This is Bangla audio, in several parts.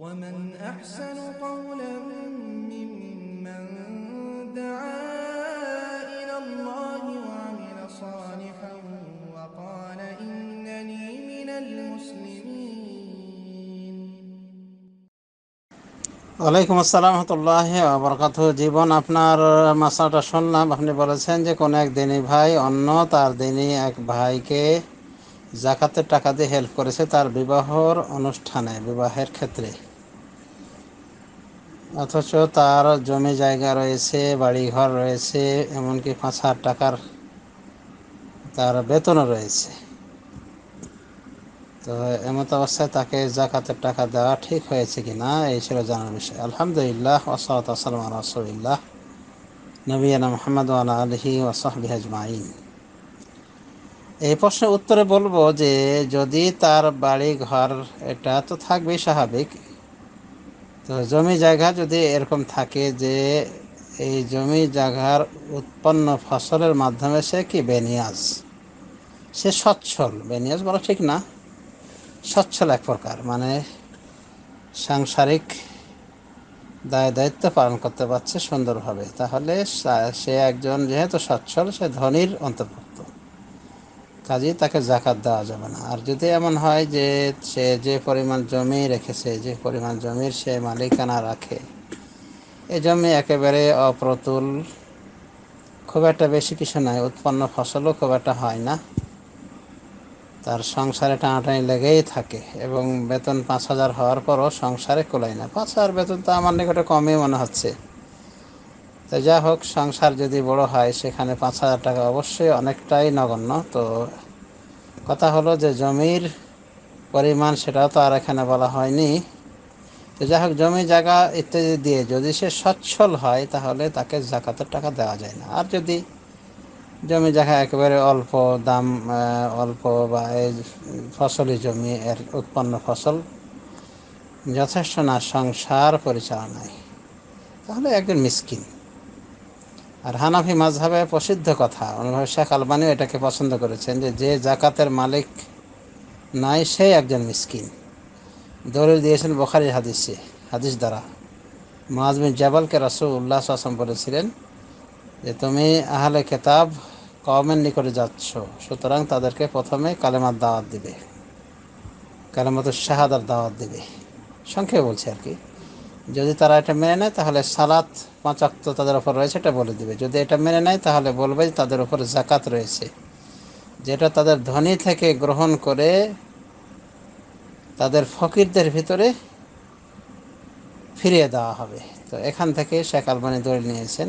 ومن أحسن قولا ممن دعا إلى الله وعمل صالحا وقال إنني من المسلمين ওয়ালাইকুম আসসালাম রহমতুল্লাহ বরকাত জীবন আপনার মাসাটা শুনলাম আপনি বলেছেন যে কোনো এক দিনী ভাই অন্য তার দিনী এক ভাইকে জাকাতের টাকা দিয়ে হেল্প করেছে তার বিবাহর অনুষ্ঠানে বিবাহের ক্ষেত্রে অথচ তার জমি জায়গা রয়েছে বাড়ি ঘর রয়েছে এমনকি পাঁচ হাজার টাকার তার বেতনও রয়েছে তো এমত অবস্থায় তাকে জাকাতের টাকা দেওয়া ঠিক হয়েছে কি না এই ছিল জানার বিষয় আলহামদুলিল্লাহ ওসলাত আসসালাম রসুলিল্লাহ নবীন মোহাম্মদ আলহি ওসাহবি এই প্রশ্নের উত্তরে বলবো যে যদি তার বাড়ি ঘর এটা তো থাকবেই স্বাভাবিক তো জমি জায়গা যদি এরকম থাকে যে এই জমি জায়গার উৎপন্ন ফসলের মাধ্যমে সে কি বেনিয়াজ সে সচ্ছল বেনিয়াজ বলা ঠিক না সচ্ছল এক প্রকার মানে সাংসারিক দায় দায়িত্ব পালন করতে পারছে সুন্দরভাবে তাহলে সে একজন যেহেতু সচ্ছল সে ধনির অন্তর্ভুক্ত কাজেই তাকে জাকাত দেওয়া যাবে না আর যদি এমন হয় যে সে যে পরিমাণ জমি রেখেছে যে পরিমাণ জমির সে মালিকানা রাখে এ জমি একেবারে অপ্রতুল খুব একটা বেশি কিছু নয় উৎপন্ন ফসলও খুব একটা হয় না তার সংসারে টানাটানি লেগেই থাকে এবং বেতন পাঁচ হাজার হওয়ার পরও সংসারে কোলাই না পাঁচ হাজার বেতন তো আমার নিকটে কমই মনে হচ্ছে তো যা হোক সংসার যদি বড় হয় সেখানে পাঁচ হাজার টাকা অবশ্যই অনেকটাই নগণ্য তো কথা হলো যে জমির পরিমাণ সেটাও তো আর এখানে বলা হয়নি তো যাই হোক জমি জায়গা ইত্যাদি দিয়ে যদি সে সচ্ছল হয় তাহলে তাকে জাকাতের টাকা দেওয়া যায় না আর যদি জমি জায়গা একেবারে অল্প দাম অল্প বা এই ফসলি জমি এর উৎপন্ন ফসল যথেষ্ট না সংসার পরিচালনায় তাহলে একজন মিসকিন আর হানাফি মাঝহাবে প্রসিদ্ধ কথা অনুভব শেখ আলবানিও এটাকে পছন্দ করেছেন যে যে জাকাতের মালিক নাই সে একজন মিসকিন দলিল দিয়েছেন বোখারি হাদিসে হাদিস দ্বারা মাজমিন জাবালকে রসু উল্লাহ আসম বলেছিলেন যে তুমি আহলে কেতাব কমের নিকটে যাচ্ছ সুতরাং তাদেরকে প্রথমে কালেমার দাওয়াত দিবে কালেমাত শাহাদার দাওয়াত দিবে সংক্ষেপে বলছে আর কি যদি তারা এটা মেনে নেয় তাহলে সালাত পাঁচাক্ত তাদের ওপর রয়েছে এটা বলে দেবে যদি এটা মেনে নেয় তাহলে বলবে যে তাদের ওপর জাকাত রয়েছে যেটা তাদের ধনী থেকে গ্রহণ করে তাদের ফকিরদের ভিতরে ফিরিয়ে দেওয়া হবে তো এখান থেকে শেখ আলবানি দলিল নিয়েছেন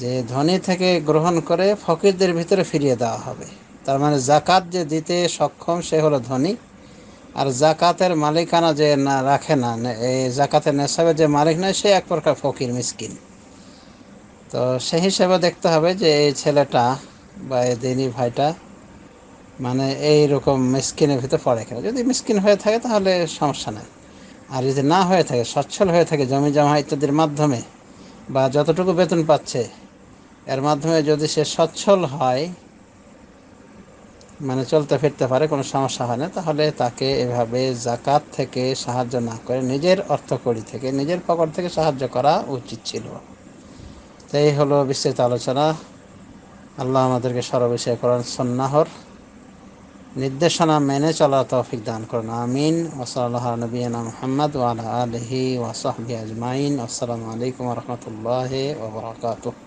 যে ধনী থেকে গ্রহণ করে ফকিরদের ভিতরে ফিরিয়ে দেওয়া হবে তার মানে জাকাত যে দিতে সক্ষম সে হলো ধনী আর জাকাতের মালিকানা যে না রাখে না এই জাকাতের নেশাবে যে মালিক নয় সে এক প্রকার ফকির মিসকিন তো সেই হিসেবে দেখতে হবে যে এই ছেলেটা বা এই দিনী ভাইটা মানে এই রকম মিসকিনের ভিতরে পড়ে কিনা যদি মিসকিন হয়ে থাকে তাহলে সমস্যা নেই আর যদি না হয়ে থাকে সচ্ছল হয়ে থাকে জমি জমা ইত্যাদির মাধ্যমে বা যতটুকু বেতন পাচ্ছে এর মাধ্যমে যদি সে সচ্ছল হয় মানে চলতে ফিরতে পারে কোনো সমস্যা হয় না তাহলে তাকে এভাবে জাকাত থেকে সাহায্য না করে নিজের অর্থকড়ি থেকে নিজের পকেট থেকে সাহায্য করা উচিত ছিল তো এই হলো বিস্তৃত আলোচনা আল্লাহ আমাদেরকে সর্ববিষয়ে করেন সন্ন্যাহর নির্দেশনা মেনে চলার তৌফিক দান করুন আমিন ওসলাল্লাহ নবীনা মোহাম্মদ ওয়ালা আলহি ওয়াসাহবি আজমাইন আসসালামু আলাইকুম রহমতুল্লাহ ওবরাকাতুহ